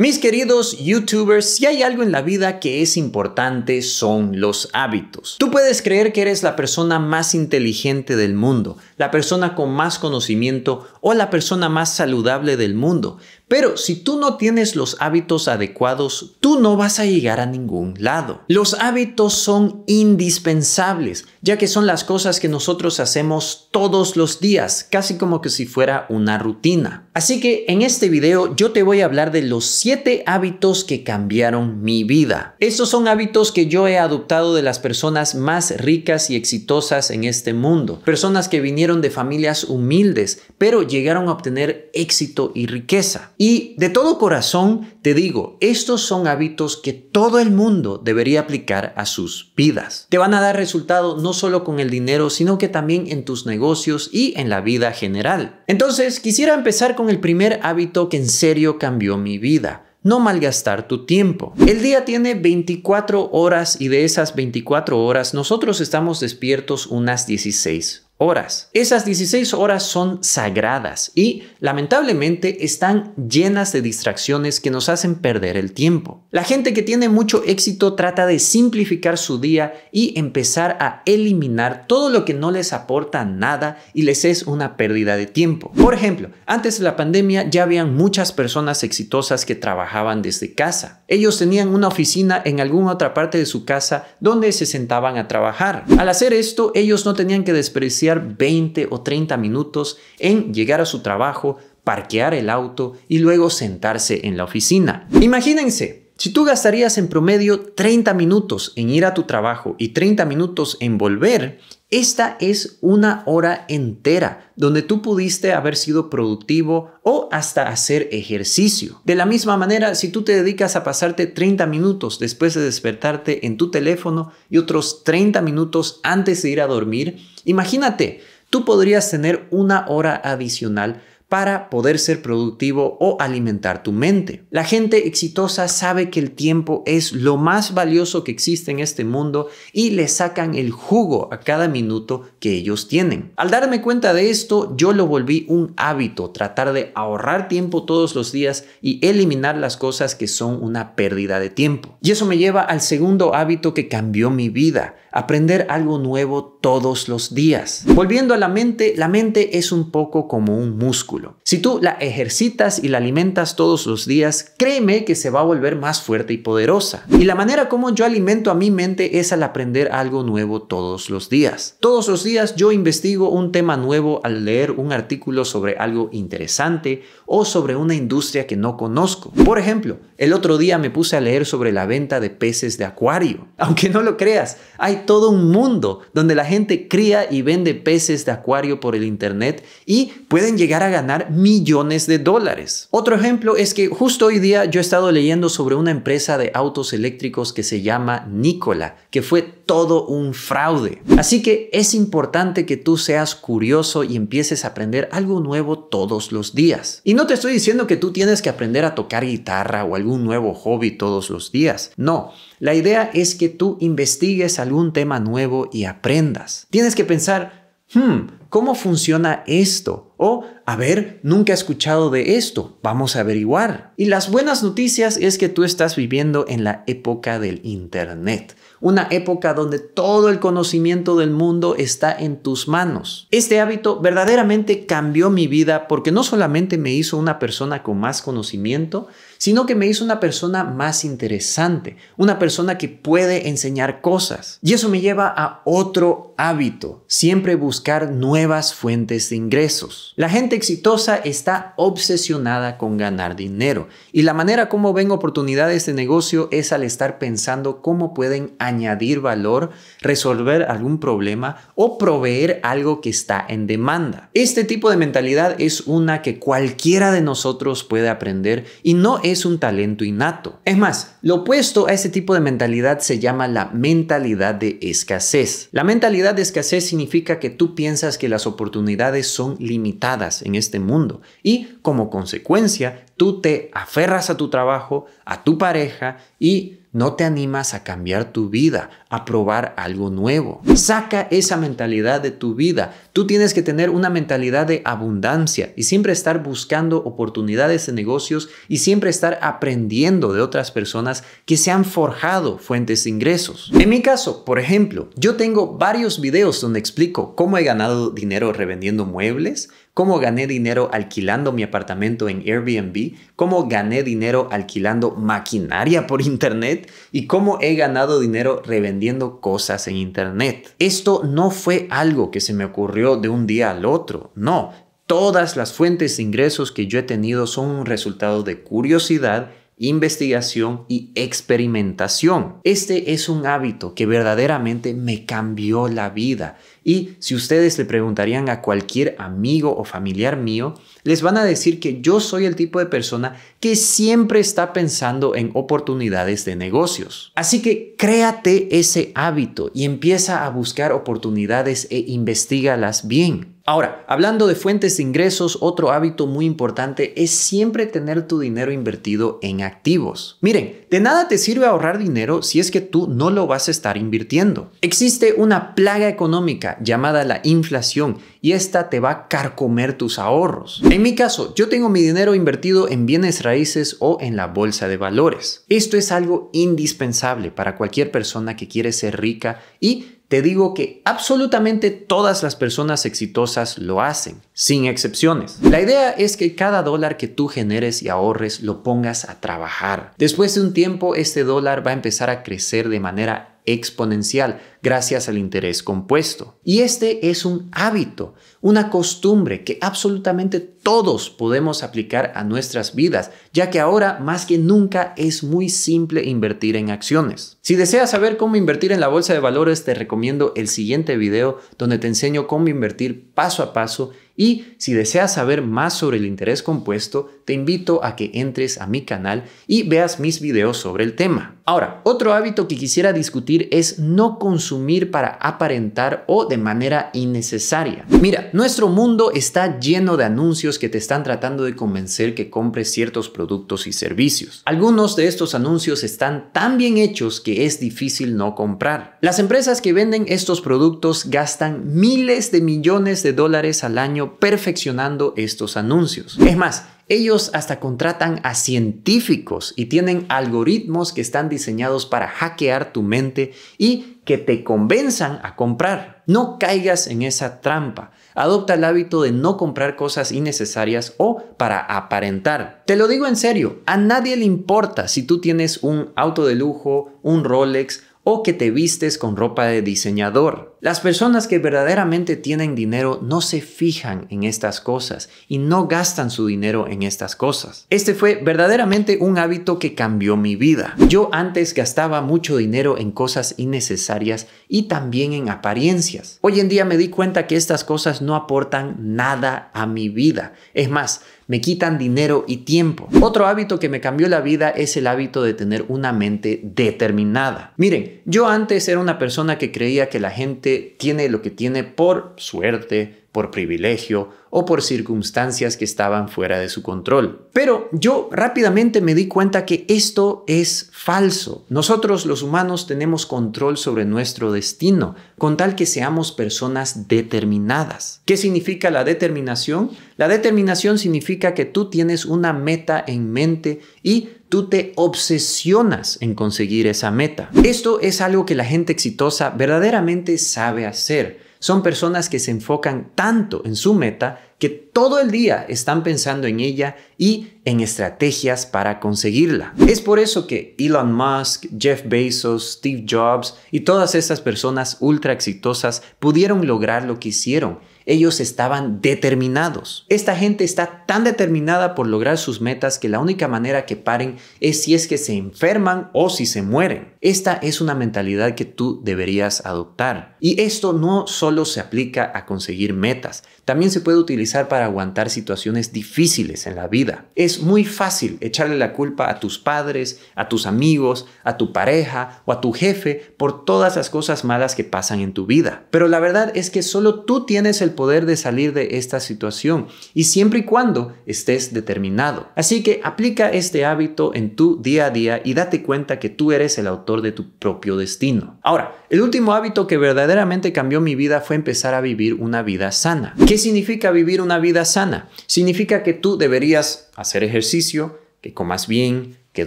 Mis queridos youtubers, si hay algo en la vida que es importante son los hábitos. Tú puedes creer que eres la persona más inteligente del mundo, la persona con más conocimiento o la persona más saludable del mundo, pero si tú no tienes los hábitos adecuados, tú no vas a llegar a ningún lado. Los hábitos son indispensables, ya que son las cosas que nosotros hacemos todos los días, casi como que si fuera una rutina. Así que en este video yo te voy a hablar de los 7 hábitos que cambiaron mi vida. Estos son hábitos que yo he adoptado de las personas más ricas y exitosas en este mundo, personas que vinieron de familias humildes, pero llegaron a obtener éxito y riqueza. Y de todo corazón te digo, estos son hábitos que todo el mundo debería aplicar a sus vidas. Te van a dar resultado no solo con el dinero, sino que también en tus negocios y en la vida general. Entonces, quisiera empezar con el primer hábito que en serio cambió mi vida no malgastar tu tiempo. El día tiene 24 horas y de esas 24 horas nosotros estamos despiertos unas 16 horas. Esas 16 horas son sagradas y lamentablemente están llenas de distracciones que nos hacen perder el tiempo. La gente que tiene mucho éxito trata de simplificar su día y empezar a eliminar todo lo que no les aporta nada y les es una pérdida de tiempo. Por ejemplo, antes de la pandemia ya habían muchas personas exitosas que trabajaban desde casa. Ellos tenían una oficina en alguna otra parte de su casa donde se sentaban a trabajar. Al hacer esto, ellos no tenían que despreciar 20 o 30 minutos en llegar a su trabajo, parquear el auto y luego sentarse en la oficina. Imagínense, si tú gastarías en promedio 30 minutos en ir a tu trabajo y 30 minutos en volver, esta es una hora entera donde tú pudiste haber sido productivo o hasta hacer ejercicio. De la misma manera, si tú te dedicas a pasarte 30 minutos después de despertarte en tu teléfono y otros 30 minutos antes de ir a dormir, imagínate, tú podrías tener una hora adicional para poder ser productivo o alimentar tu mente. La gente exitosa sabe que el tiempo es lo más valioso que existe en este mundo y le sacan el jugo a cada minuto que ellos tienen. Al darme cuenta de esto, yo lo volví un hábito, tratar de ahorrar tiempo todos los días y eliminar las cosas que son una pérdida de tiempo. Y eso me lleva al segundo hábito que cambió mi vida, aprender algo nuevo todos los días. Volviendo a la mente, la mente es un poco como un músculo. Si tú la ejercitas y la alimentas todos los días, créeme que se va a volver más fuerte y poderosa. Y la manera como yo alimento a mi mente es al aprender algo nuevo todos los días. Todos los días yo investigo un tema nuevo al leer un artículo sobre algo interesante o sobre una industria que no conozco. Por ejemplo, el otro día me puse a leer sobre la venta de peces de acuario. Aunque no lo creas, hay todo un mundo donde la gente cría y vende peces de acuario por el Internet y pueden llegar a ganar millones de dólares. Otro ejemplo es que justo hoy día yo he estado leyendo sobre una empresa de autos eléctricos que se llama Nikola, que fue todo un fraude. Así que es importante que tú seas curioso y empieces a aprender algo nuevo todos los días. Y no te estoy diciendo que tú tienes que aprender a tocar guitarra o algún nuevo hobby todos los días. No, la idea es que tú investigues algún tema nuevo y aprendas. Tienes que pensar, hmm, ¿cómo funciona esto? O, a ver, nunca he escuchado de esto, vamos a averiguar. Y las buenas noticias es que tú estás viviendo en la época del Internet una época donde todo el conocimiento del mundo está en tus manos. Este hábito verdaderamente cambió mi vida porque no solamente me hizo una persona con más conocimiento, sino que me hizo una persona más interesante, una persona que puede enseñar cosas. Y eso me lleva a otro hábito, siempre buscar nuevas nuevas fuentes de ingresos. La gente exitosa está obsesionada con ganar dinero y la manera como ven oportunidades de negocio es al estar pensando cómo pueden añadir valor, resolver algún problema o proveer algo que está en demanda. Este tipo de mentalidad es una que cualquiera de nosotros puede aprender y no es un talento innato. Es más, lo opuesto a ese tipo de mentalidad se llama la mentalidad de escasez. La mentalidad de escasez significa que tú piensas que las oportunidades son limitadas en este mundo y como consecuencia tú te aferras a tu trabajo, a tu pareja y no te animas a cambiar tu vida, a probar algo nuevo. Saca esa mentalidad de tu vida. Tú tienes que tener una mentalidad de abundancia y siempre estar buscando oportunidades de negocios y siempre estar aprendiendo de otras personas que se han forjado fuentes de ingresos. En mi caso, por ejemplo, yo tengo varios videos donde explico cómo he ganado dinero revendiendo muebles, cómo gané dinero alquilando mi apartamento en Airbnb, cómo gané dinero alquilando maquinaria por internet y cómo he ganado dinero revendiendo cosas en internet. Esto no fue algo que se me ocurrió de un día al otro, no. Todas las fuentes de ingresos que yo he tenido son un resultado de curiosidad investigación y experimentación. Este es un hábito que verdaderamente me cambió la vida y si ustedes le preguntarían a cualquier amigo o familiar mío, les van a decir que yo soy el tipo de persona que siempre está pensando en oportunidades de negocios. Así que créate ese hábito y empieza a buscar oportunidades e investigalas bien. Ahora, hablando de fuentes de ingresos, otro hábito muy importante es siempre tener tu dinero invertido en activos. Miren, de nada te sirve ahorrar dinero si es que tú no lo vas a estar invirtiendo. Existe una plaga económica llamada la inflación y esta te va a carcomer tus ahorros. En mi caso, yo tengo mi dinero invertido en bienes raíces o en la bolsa de valores. Esto es algo indispensable para cualquier persona que quiere ser rica y te digo que absolutamente todas las personas exitosas lo hacen, sin excepciones. La idea es que cada dólar que tú generes y ahorres lo pongas a trabajar. Después de un tiempo, este dólar va a empezar a crecer de manera exponencial gracias al interés compuesto. Y este es un hábito, una costumbre que absolutamente todos podemos aplicar a nuestras vidas, ya que ahora más que nunca es muy simple invertir en acciones. Si deseas saber cómo invertir en la bolsa de valores, te recomiendo el siguiente video donde te enseño cómo invertir paso a paso y si deseas saber más sobre el interés compuesto, te invito a que entres a mi canal y veas mis videos sobre el tema. Ahora, otro hábito que quisiera discutir es no consumir para aparentar o de manera innecesaria. Mira, nuestro mundo está lleno de anuncios que te están tratando de convencer que compres ciertos productos y servicios. Algunos de estos anuncios están tan bien hechos que es difícil no comprar. Las empresas que venden estos productos gastan miles de millones de dólares al año perfeccionando estos anuncios. Es más, ellos hasta contratan a científicos y tienen algoritmos que están diseñados para hackear tu mente y que te convenzan a comprar. No caigas en esa trampa. Adopta el hábito de no comprar cosas innecesarias o para aparentar. Te lo digo en serio, a nadie le importa si tú tienes un auto de lujo, un Rolex, o que te vistes con ropa de diseñador. Las personas que verdaderamente tienen dinero no se fijan en estas cosas y no gastan su dinero en estas cosas. Este fue verdaderamente un hábito que cambió mi vida. Yo antes gastaba mucho dinero en cosas innecesarias y también en apariencias. Hoy en día me di cuenta que estas cosas no aportan nada a mi vida. Es más, me quitan dinero y tiempo. Otro hábito que me cambió la vida es el hábito de tener una mente determinada. Miren, yo antes era una persona que creía que la gente tiene lo que tiene por suerte, por privilegio o por circunstancias que estaban fuera de su control. Pero yo rápidamente me di cuenta que esto es falso. Nosotros los humanos tenemos control sobre nuestro destino, con tal que seamos personas determinadas. ¿Qué significa la determinación? La determinación significa que tú tienes una meta en mente y tú te obsesionas en conseguir esa meta. Esto es algo que la gente exitosa verdaderamente sabe hacer son personas que se enfocan tanto en su meta que todo el día están pensando en ella y en estrategias para conseguirla. Es por eso que Elon Musk, Jeff Bezos, Steve Jobs y todas estas personas ultra exitosas pudieron lograr lo que hicieron ellos estaban determinados. Esta gente está tan determinada por lograr sus metas que la única manera que paren es si es que se enferman o si se mueren. Esta es una mentalidad que tú deberías adoptar. Y esto no solo se aplica a conseguir metas, también se puede utilizar para aguantar situaciones difíciles en la vida. Es muy fácil echarle la culpa a tus padres, a tus amigos, a tu pareja o a tu jefe por todas las cosas malas que pasan en tu vida. Pero la verdad es que solo tú tienes el poder de salir de esta situación y siempre y cuando estés determinado. Así que aplica este hábito en tu día a día y date cuenta que tú eres el autor de tu propio destino. Ahora, el último hábito que verdaderamente cambió mi vida fue empezar a vivir una vida sana. ¿Qué significa vivir una vida sana? Significa que tú deberías hacer ejercicio, que comas bien, que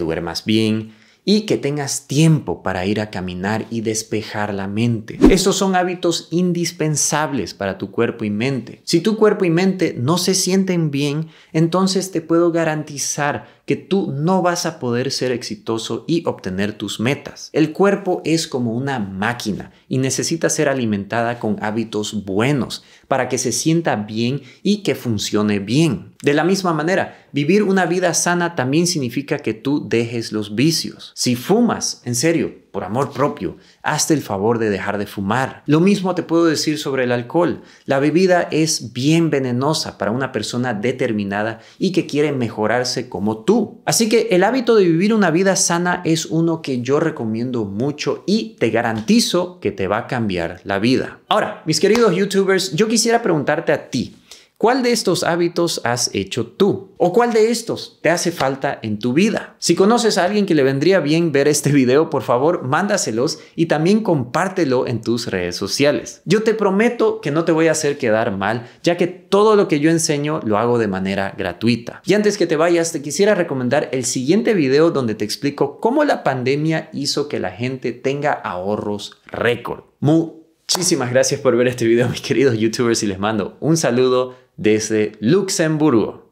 duermas bien, y que tengas tiempo para ir a caminar y despejar la mente. Estos son hábitos indispensables para tu cuerpo y mente. Si tu cuerpo y mente no se sienten bien, entonces te puedo garantizar que tú no vas a poder ser exitoso y obtener tus metas. El cuerpo es como una máquina y necesita ser alimentada con hábitos buenos para que se sienta bien y que funcione bien. De la misma manera, vivir una vida sana también significa que tú dejes los vicios. Si fumas, en serio, por amor propio, hazte el favor de dejar de fumar. Lo mismo te puedo decir sobre el alcohol. La bebida es bien venenosa para una persona determinada y que quiere mejorarse como tú. Así que el hábito de vivir una vida sana es uno que yo recomiendo mucho y te garantizo que te va a cambiar la vida. Ahora, mis queridos youtubers, yo quisiera preguntarte a ti, ¿Cuál de estos hábitos has hecho tú? ¿O cuál de estos te hace falta en tu vida? Si conoces a alguien que le vendría bien ver este video, por favor, mándaselos y también compártelo en tus redes sociales. Yo te prometo que no te voy a hacer quedar mal, ya que todo lo que yo enseño lo hago de manera gratuita. Y antes que te vayas, te quisiera recomendar el siguiente video donde te explico cómo la pandemia hizo que la gente tenga ahorros récord. Muchísimas gracias por ver este video, mis queridos youtubers, y les mando un saludo desde Luxemburgo.